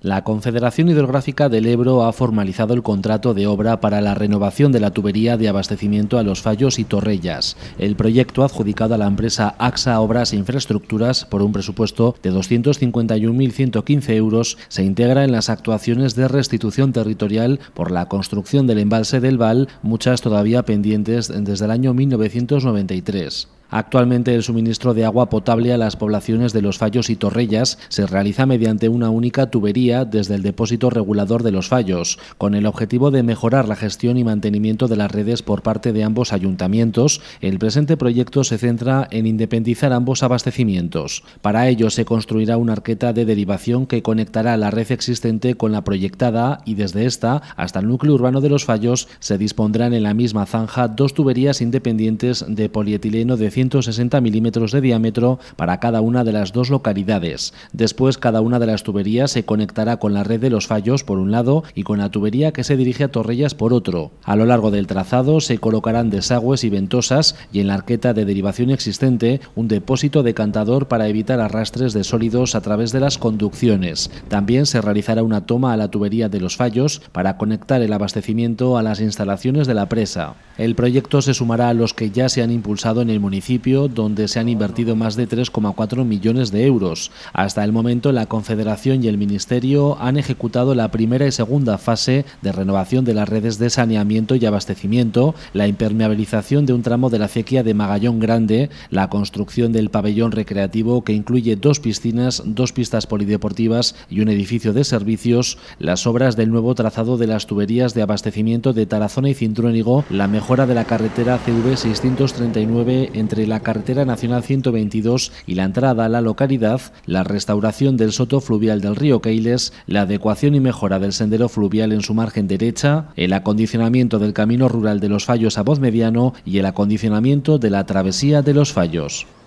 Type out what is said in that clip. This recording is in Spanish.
La Confederación Hidrográfica del Ebro ha formalizado el contrato de obra para la renovación de la tubería de abastecimiento a Los Fallos y Torrellas. El proyecto adjudicado a la empresa AXA Obras e Infraestructuras por un presupuesto de 251.115 euros se integra en las actuaciones de restitución territorial por la construcción del embalse del Val, muchas todavía pendientes desde el año 1993. Actualmente el suministro de agua potable a las poblaciones de Los Fallos y Torrellas se realiza mediante una única tubería desde el depósito regulador de Los Fallos, con el objetivo de mejorar la gestión y mantenimiento de las redes por parte de ambos ayuntamientos. El presente proyecto se centra en independizar ambos abastecimientos. Para ello se construirá una arqueta de derivación que conectará la red existente con la proyectada y desde esta hasta el núcleo urbano de Los Fallos se dispondrán en la misma zanja dos tuberías independientes de polietileno de 160 milímetros de diámetro para cada una de las dos localidades. Después, cada una de las tuberías se conectará con la red de los fallos por un lado y con la tubería que se dirige a Torrellas por otro. A lo largo del trazado se colocarán desagües y ventosas y en la arqueta de derivación existente un depósito decantador para evitar arrastres de sólidos a través de las conducciones. También se realizará una toma a la tubería de los fallos para conectar el abastecimiento a las instalaciones de la presa. El proyecto se sumará a los que ya se han impulsado en el municipio donde se han invertido más de 3,4 millones de euros. Hasta el momento la Confederación y el Ministerio han ejecutado la primera y segunda fase de renovación de las redes de saneamiento y abastecimiento, la impermeabilización de un tramo de la acequia de Magallón Grande, la construcción del pabellón recreativo que incluye dos piscinas, dos pistas polideportivas y un edificio de servicios, las obras del nuevo trazado de las tuberías de abastecimiento de Tarazona y Cintruénigo, la mejora de la carretera CV 639 entre la carretera nacional 122 y la entrada a la localidad, la restauración del soto fluvial del río Keiles, la adecuación y mejora del sendero fluvial en su margen derecha, el acondicionamiento del camino rural de los Fallos a Voz Mediano y el acondicionamiento de la travesía de los Fallos.